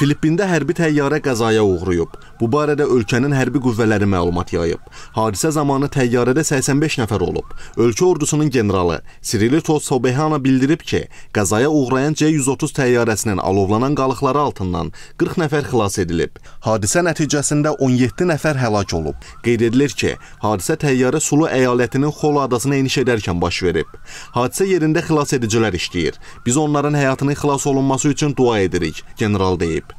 Filippində hərbi təyyarə qəzaya uğrayıb. Bu barədə ölkənin hərbi qüvvələri məlumat yayıb. Hadisə zamanı təyyarədə 85 nəfər olub. Ölkə ordusunun generalı Sirilito Sobehana bildirib ki, qəzaya uğrayan C-130 təyyarəsinin alovlanan qalıqları altından 40 nəfər xilas edilib. Hadisə nəticəsində 17 nəfər həlak olub. Qeyd edilir ki, hadisə təyyarə Sulu əyalətinin Xolo adasına eniş edərkən baş verib. Hadisə yerində xilas edicilər işləyir. Biz onların həyatının xilas olunması üçün dua edirik, general deyib.